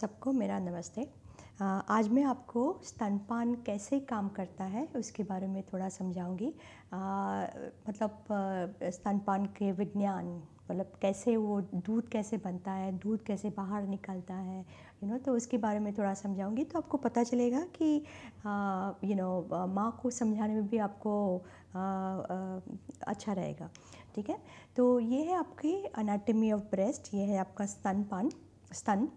सबको मेरा नमस्ते आज मैं आपको स्तनपान कैसे काम करता है उसके बारे में थोड़ा समझाऊंगी मतलब स्तनपान के विज्ञान मतलब कैसे वो दूध कैसे बनता है दूध कैसे बाहर निकलता है यू नो तो उसके बारे में थोड़ा समझाऊंगी तो आपको पता चलेगा कि यू नो माँ को समझाने में भी आपको आ, आ, अच्छा रहेगा ठीक है तो ये है आपकी अनाटमी ऑफ ब्रेस्ट ये है आपका स्तनपान स्तन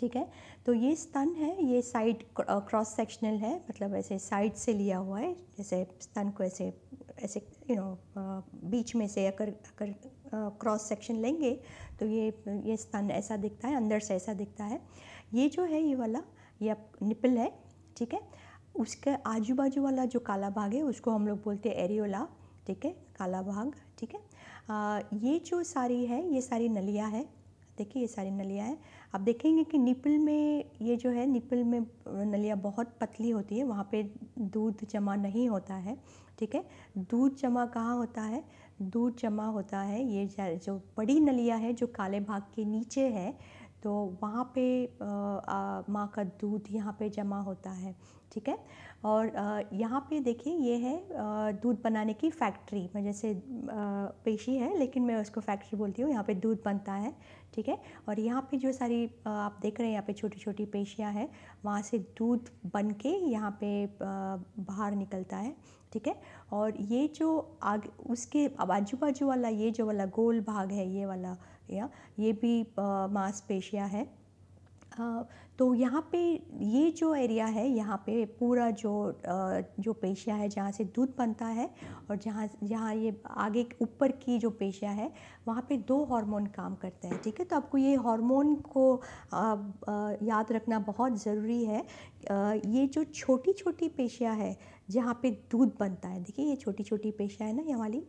ठीक है तो ये स्तन है ये साइड क्रॉस सेक्शनल है मतलब ऐसे साइड से लिया हुआ है जैसे स्तन को ऐसे ऐसे यू you नो know, बीच में से अगर अगर क्रॉस सेक्शन लेंगे तो ये ये स्तन ऐसा दिखता है अंदर से ऐसा दिखता है ये जो है ये वाला ये निपल है ठीक है उसके आजू बाजू वाला जो काला भाग है उसको हम लोग बोलते हैं एरियोला ठीक है काला भाग ठीक है ये जो सारी है ये सारी नलिया है देखिए ये सारी नलियाँ हैं आप देखेंगे कि निपल में ये जो है निपल में नलियाँ बहुत पतली होती है वहाँ पे दूध जमा नहीं होता है ठीक है दूध जमा कहाँ होता है दूध जमा होता है ये जो बड़ी नलियाँ है जो काले भाग के नीचे है तो वहाँ पे माँ का दूध यहाँ पे जमा होता है ठीक है और यहाँ पे देखिए ये है दूध बनाने की फैक्ट्री मैं जैसे पेशी है लेकिन मैं उसको फैक्ट्री बोलती हूँ यहाँ पे दूध बनता है ठीक है और यहाँ पे जो सारी आप देख रहे हैं यहाँ पे छोटी छोटी पेशियाँ हैं वहाँ से दूध बन के यहाँ पे बाहर निकलता है ठीक है और ये जो आगे उसके आजू बाजू वाला ये जो वाला गोल भाग है ये वाला या ये भी मांसपेशियाँ है तो यहाँ पे ये जो एरिया है यहाँ पे पूरा जो जो पेशिया है जहाँ से दूध बनता है और जहाँ जहाँ ये आगे ऊपर की जो पेशिया है वहाँ पे दो हार्मोन काम करते हैं ठीक है तो आपको ये हार्मोन को याद रखना बहुत ज़रूरी है ये जो छोटी छोटी पेशिया है जहाँ पे दूध बनता है देखिए ये छोटी छोटी पेशिया है ना ये वाली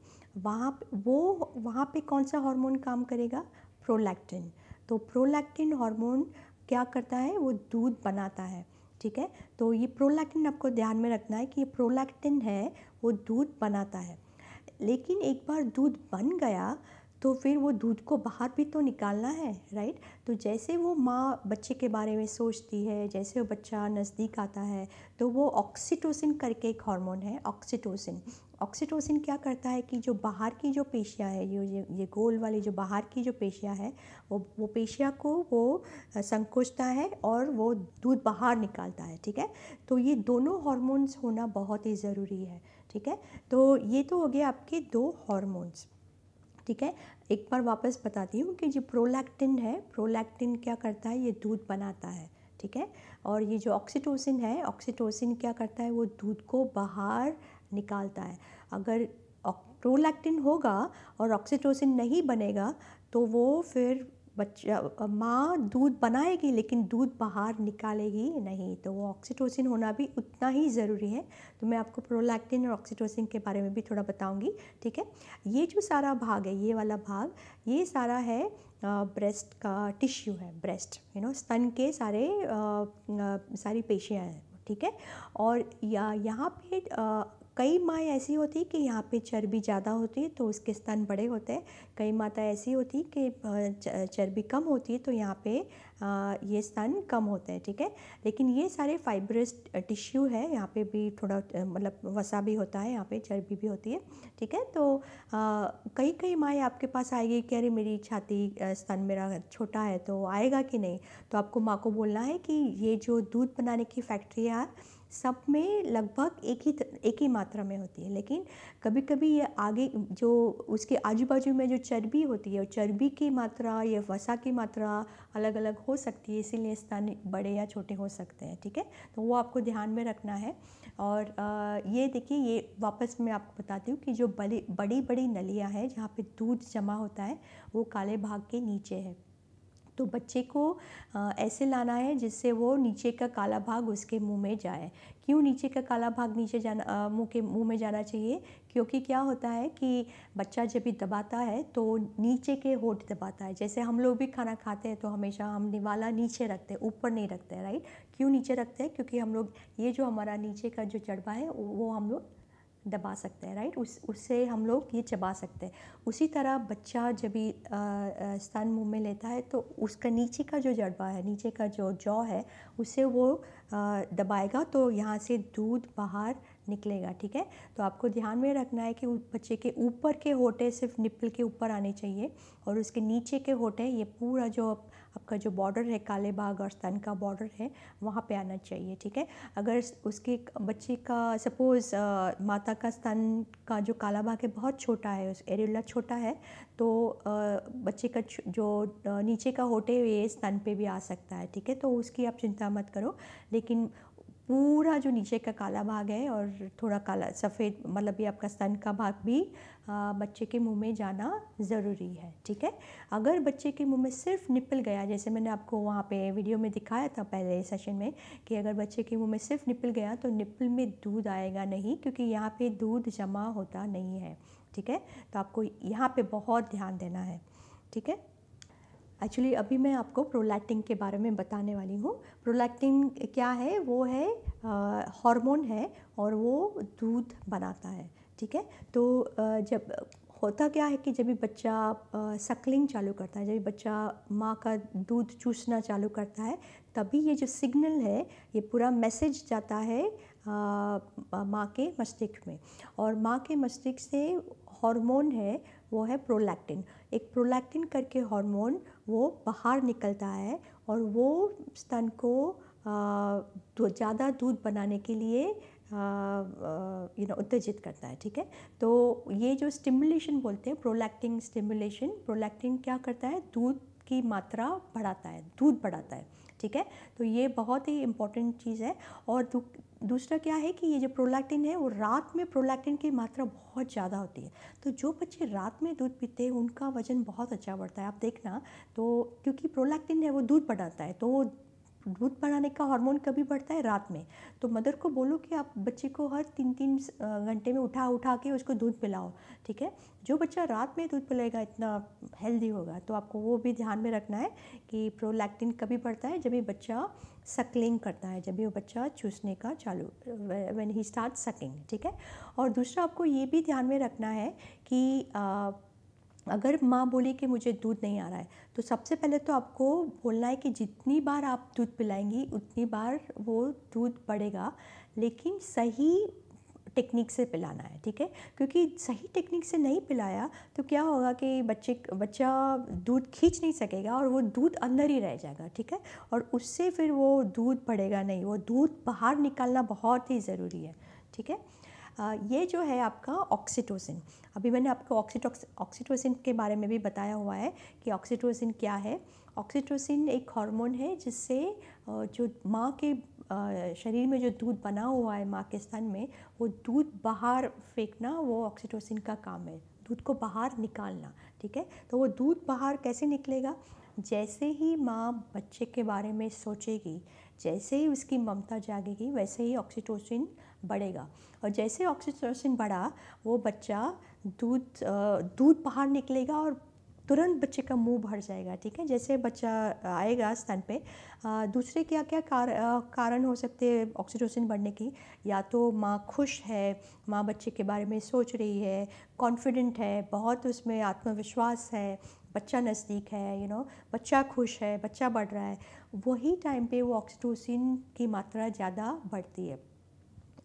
वहाँ वो वहाँ पर कौन सा हॉर्मोन काम करेगा प्रोलैक्टिन तो प्रोलैक्टिन हार्मोन क्या करता है वो दूध बनाता है ठीक है तो ये प्रोलैक्टिन आपको ध्यान में रखना है कि ये प्रोलैक्टिन है वो दूध बनाता है लेकिन एक बार दूध बन गया तो फिर वो दूध को बाहर भी तो निकालना है राइट तो जैसे वो माँ बच्चे के बारे में सोचती है जैसे वो बच्चा नज़दीक आता है तो वो ऑक्सीटोसिन करके एक हार्मोन है ऑक्सीटोसिन ऑक्सीटोसिन क्या करता है कि जो बाहर की जो पेशियाँ है जो ये ये गोल वाली जो बाहर की जो पेशियाँ है वो वो पेशिया को वो संकोचता है और वो दूध बाहर निकालता है ठीक है तो ये दोनों हॉर्मोन्स होना बहुत ही ज़रूरी है ठीक है तो ये तो हो गया आपके दो हॉर्मोन्स ठीक है एक बार वापस बताती हूँ कि जो प्रोलैक्टिन है प्रोलैक्टिन क्या करता है ये दूध बनाता है ठीक है और ये जो ऑक्सीटोसिन है ऑक्सीटोसिन क्या करता है वो दूध को बाहर निकालता है अगर प्रोलैक्टिन होगा और ऑक्सीटोसिन नहीं बनेगा तो वो फिर बच्चा माँ दूध बनाएगी लेकिन दूध बाहर निकालेगी नहीं तो वो ऑक्सीटोसिन होना भी उतना ही ज़रूरी है तो मैं आपको प्रोलैक्टिन और ऑक्सीटोसिन के बारे में भी थोड़ा बताऊंगी ठीक है ये जो सारा भाग है ये वाला भाग ये सारा है ब्रेस्ट का टिश्यू है ब्रेस्ट यू नो स्तन के सारे आ, आ, सारी पेशियाँ हैं ठीक है और या यहाँ पे आ, कई माँ ऐसी होती कि यहाँ पे चर्बी ज़्यादा होती है तो उसके स्तन बड़े होते हैं कई माता ऐसी होती कि चर्बी कम होती है तो यहाँ पे ये स्तन कम होते हैं ठीक है लेकिन ये सारे फाइब्रस टिश्यू है यहाँ पे भी थोड़ा मतलब वसा भी होता है यहाँ पे चर्बी भी होती है ठीक है तो कई कई माएँ आपके पास आएगी कि अरे मेरी छाती स्तन मेरा छोटा है तो आएगा कि नहीं तो आपको माँ को बोलना है कि ये जो दूध बनाने की फैक्ट्री है सब में लगभग एक ही एक ही मात्रा में होती है लेकिन कभी कभी ये आगे जो उसके आजू बाजू में जो चर्बी होती है चर्बी की मात्रा या वसा की मात्रा अलग अलग हो सकती है इसीलिए स्तन बड़े या छोटे हो सकते हैं ठीक है तो वो आपको ध्यान में रखना है और आ, ये देखिए ये वापस मैं आपको बताती हूँ कि जो बड़ी बड़ी बड़ी नलियाँ हैं जहाँ पे दूध जमा होता है वो काले भाग के नीचे है तो बच्चे को ऐसे लाना है जिससे वो नीचे का काला भाग उसके मुंह में जाए क्यों नीचे का काला भाग नीचे जाना मुंह के मुंह में जाना चाहिए क्योंकि क्या होता है कि बच्चा जब भी दबाता है तो नीचे के होठ दबाता है जैसे हम लोग भी खाना खाते हैं तो हमेशा हम निवाला नीचे रखते हैं ऊपर नहीं रखते हैं राइट क्यों नीचे रखते हैं क्योंकि हम लोग ये जो हमारा नीचे का जो चढ़वा है वो हम लोग दबा सकते हैं राइट उस उससे हम लोग ये चबा सकते हैं उसी तरह बच्चा जब भी स्तन मुंह में लेता है तो उसका नीचे का जो जड़बा है नीचे का जो जौ है उसे वो आ, दबाएगा तो यहाँ से दूध बाहर निकलेगा ठीक है तो आपको ध्यान में रखना है कि बच्चे के ऊपर के होटे सिर्फ निप्पल के ऊपर आने चाहिए और उसके नीचे के होटे ये पूरा जो आपका जो बॉर्डर है काले बाग और स्तन का बॉर्डर है वहाँ पे आना चाहिए ठीक है अगर उसके बच्चे का सपोज़ माता का स्तन का जो काला बाग है बहुत छोटा है उस छोटा है तो आ, बच्चे का जो नीचे का होटे ये स्तन पे भी आ सकता है ठीक है तो उसकी आप चिंता मत करो लेकिन पूरा जो नीचे का काला भाग है और थोड़ा काला सफ़ेद मतलब ये आपका स्तन का भाग भी आ, बच्चे के मुंह में जाना ज़रूरी है ठीक है अगर बच्चे के मुंह में सिर्फ निपल गया जैसे मैंने आपको वहाँ पे वीडियो में दिखाया था पहले सेशन में कि अगर बच्चे के मुंह में सिर्फ निपल गया तो निपल में दूध आएगा नहीं क्योंकि यहाँ पर दूध जमा होता नहीं है ठीक है तो आपको यहाँ पर बहुत ध्यान देना है ठीक है एक्चुअली अभी मैं आपको प्रोलैक्टिन के बारे में बताने वाली हूँ प्रोलैक्टिन क्या है वो है हार्मोन है और वो दूध बनाता है ठीक है तो आ, जब होता क्या है कि जब भी बच्चा सकलिंग चालू करता है जब भी बच्चा माँ का दूध चूसना चालू करता है तभी ये जो सिग्नल है ये पूरा मैसेज जाता है माँ के मस्तिष्क में और माँ के मस्तिष्क से हार्मोन है वो है प्रोलैक्टिन एक प्रोलैक्टिन करके हार्मोन वो बाहर निकलता है और वो स्तन को ज़्यादा दूध बनाने के लिए यू नो उत्तेजित करता है ठीक है तो ये जो स्टिमुलेशन बोलते हैं प्रोलैक्टिंग स्टिमुलेशन प्रोलैक्टिंग क्या करता है दूध की मात्रा बढ़ाता है दूध बढ़ाता है ठीक है तो ये बहुत ही इंपॉर्टेंट चीज़ है और दूसरा क्या है कि ये जो प्रोलैक्टिन है वो रात में प्रोलैक्टिन की मात्रा बहुत ज़्यादा होती है तो जो बच्चे रात में दूध पीते हैं उनका वजन बहुत अच्छा बढ़ता है आप देखना तो क्योंकि प्रोलैक्टिन है वो दूध बढ़ाता है तो वो दूध बढ़ाने का हार्मोन कभी बढ़ता है रात में तो मदर को बोलो कि आप बच्चे को हर तीन तीन घंटे में उठा उठा के उसको दूध पिलाओ ठीक है जो बच्चा रात में दूध पिलाएगा इतना हेल्दी होगा तो आपको वो भी ध्यान में रखना है कि प्रोलैक्टिन कभी बढ़ता है जब ये बच्चा सकलिंग करता है जब ये बच्चा चूसने का चालू वेन ही स्टार्ट सकिंग ठीक है और दूसरा आपको ये भी ध्यान में रखना है कि आ, अगर माँ बोली कि मुझे दूध नहीं आ रहा है तो सबसे पहले तो आपको बोलना है कि जितनी बार आप दूध पिलाएंगी उतनी बार वो दूध बढ़ेगा लेकिन सही टेक्निक से पिलाना है ठीक है क्योंकि सही टेक्निक से नहीं पिलाया तो क्या होगा कि बच्चे बच्चा दूध खींच नहीं सकेगा और वो दूध अंदर ही रह जाएगा ठीक है और उससे फिर वो दूध बढ़ेगा नहीं वो दूध बाहर निकालना बहुत ही ज़रूरी है ठीक है ये जो है आपका ऑक्सीटोसिन अभी मैंने आपको ऑक्सीटोक्स ऑक्सीटोसिन के बारे में भी बताया हुआ है कि ऑक्सीटोसिन क्या है ऑक्सीटोसिन एक हार्मोन है जिससे जो माँ के शरीर में जो दूध बना हुआ है माँ के स्तन में वो दूध बाहर फेंकना वो ऑक्सीटोसिन का काम है दूध को बाहर निकालना ठीक है तो वो दूध बाहर कैसे निकलेगा जैसे ही माँ बच्चे के बारे में सोचेगी जैसे ही उसकी ममता जागेगी वैसे ही ऑक्सीटोसिन बढ़ेगा और जैसे ऑक्सीटोसिन बढ़ा वो बच्चा दूध दूध बाहर निकलेगा और तुरंत बच्चे का मुंह भर जाएगा ठीक है जैसे बच्चा आएगा स्तन पे आ, दूसरे क्या क्या कार, आ, कारण हो सकते हैं ऑक्सीटोसिन बढ़ने की या तो माँ खुश है माँ बच्चे के बारे में सोच रही है कॉन्फिडेंट है बहुत उसमें आत्मविश्वास है बच्चा नज़दीक है यू नो बच्चा खुश है बच्चा बढ़ रहा है वही टाइम पे वो ऑक्सीटोसिन की मात्रा ज़्यादा बढ़ती है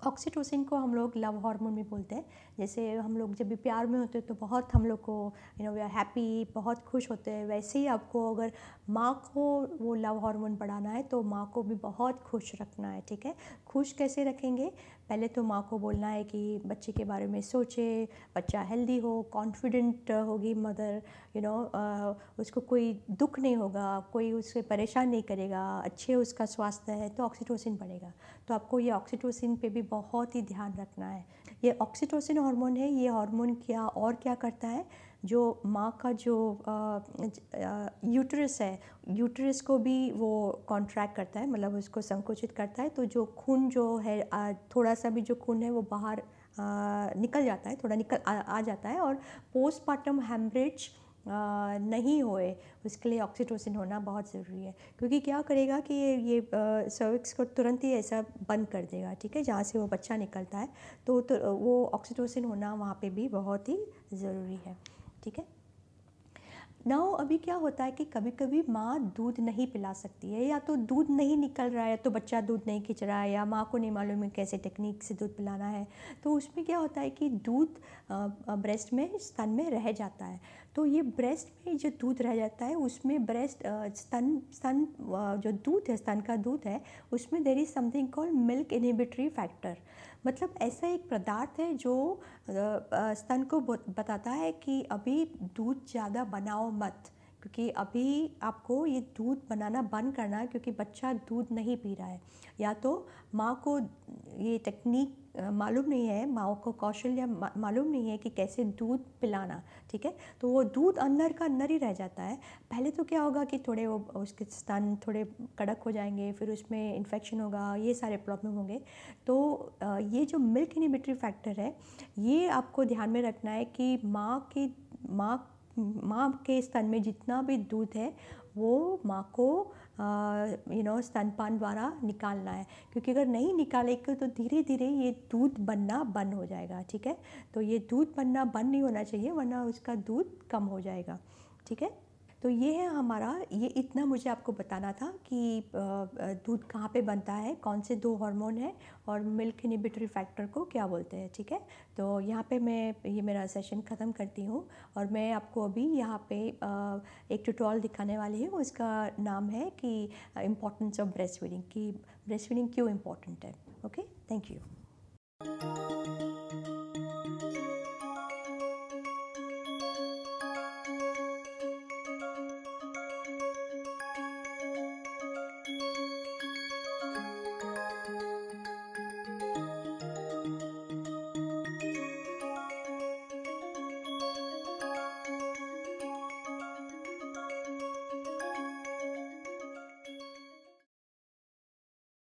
ऑक्सीटोसिन को हम लोग लव हार्मोन भी बोलते हैं जैसे हम लोग जब भी प्यार में होते हैं तो बहुत हम लोग को you know we are happy बहुत खुश होते हैं वैसे ही आपको अगर माँ को वो लव हार्मोन बढ़ाना है तो माँ को भी बहुत खुश रखना है ठीक है खुश कैसे रखेंगे पहले तो माँ को बोलना है कि बच्चे के बारे में सोचे बच्चा हेल्दी हो कॉन्फिडेंट होगी मदर यू नो उसको कोई दुख नहीं होगा कोई उससे परेशान नहीं करेगा अच्छे उसका स्वास्थ्य है तो ऑक्सीटोसिन बढ़ेगा तो आपको ये ऑक्सीटोसिन पे भी बहुत ही ध्यान रखना है ये ऑक्सीटोसिन हार्मोन है ये हार्मोन क्या और क्या करता है जो माँ का जो यूटरस है यूटरस को भी वो कॉन्ट्रैक्ट करता है मतलब उसको संकुचित करता है तो जो खून जो है थोड़ा सा भी जो खून है वो बाहर निकल जाता है थोड़ा निकल आ, आ जाता है और पोस्टमार्टम हेमरेज नहीं होए उसके लिए ऑक्सीटोसिन होना बहुत ज़रूरी है क्योंकि क्या करेगा कि ये ये सर्विक्स को तुरंत ही ऐसा बंद कर देगा ठीक है जहाँ से वो बच्चा निकलता है तो, तो वो ऑक्सीटोसिन होना वहाँ पे भी बहुत ही ज़रूरी है ठीक है नाउ अभी क्या होता है कि कभी कभी माँ दूध नहीं पिला सकती है या तो दूध नहीं निकल रहा है तो बच्चा दूध नहीं खींच रहा है या माँ को नहीं मालूम है कैसे टेक्निक से दूध पिलाना है तो उसमें क्या होता है कि दूध ब्रेस्ट में स्तन में रह जाता है तो ये ब्रेस्ट में जो दूध रह जाता है उसमें ब्रेस्ट स्तन स्तन जो दूध है स्तन का दूध है उसमें there is something called milk inhibitory factor मतलब ऐसा एक पदार्थ है जो स्तन को बताता है कि अभी दूध ज़्यादा बनाओ मत क्योंकि अभी आपको ये दूध बनाना बंद करना है क्योंकि बच्चा दूध नहीं पी रहा है या तो माँ को ये टेक्निक मालूम नहीं है माँ को कौशल या मालूम नहीं है कि कैसे दूध पिलाना ठीक है तो वो दूध अंदर का अंदर ही रह जाता है पहले तो क्या होगा कि थोड़े वो उसके स्तन थोड़े कड़क हो जाएंगे फिर उसमें इन्फेक्शन होगा ये सारे प्रॉब्लम होंगे तो ये जो मिल्क इनिबिटरी फैक्टर है ये आपको ध्यान में रखना है कि माँ की माँ माँ के स्तन में जितना भी दूध है वो माँ को यू नो स्तनपान द्वारा निकालना है क्योंकि अगर नहीं निकालेगी तो धीरे धीरे ये दूध बनना बंद हो जाएगा ठीक है तो ये दूध बनना बंद नहीं होना चाहिए वरना उसका दूध कम हो जाएगा ठीक है तो ये है हमारा ये इतना मुझे आपको बताना था कि दूध कहाँ पे बनता है कौन से दो हार्मोन हैं और मिल्क इनिबिटरी फैक्टर को क्या बोलते हैं ठीक है तो यहाँ पे मैं ये मेरा सेशन ख़त्म करती हूँ और मैं आपको अभी यहाँ पे एक ट्यूटोरियल दिखाने वाली हूँ उसका नाम है कि इम्पोर्टेंस ऑफ ब्रेस्ट फीडिंग कि ब्रेस्ट फीडिंग क्यों इम्पोर्टेंट है ओके थैंक यू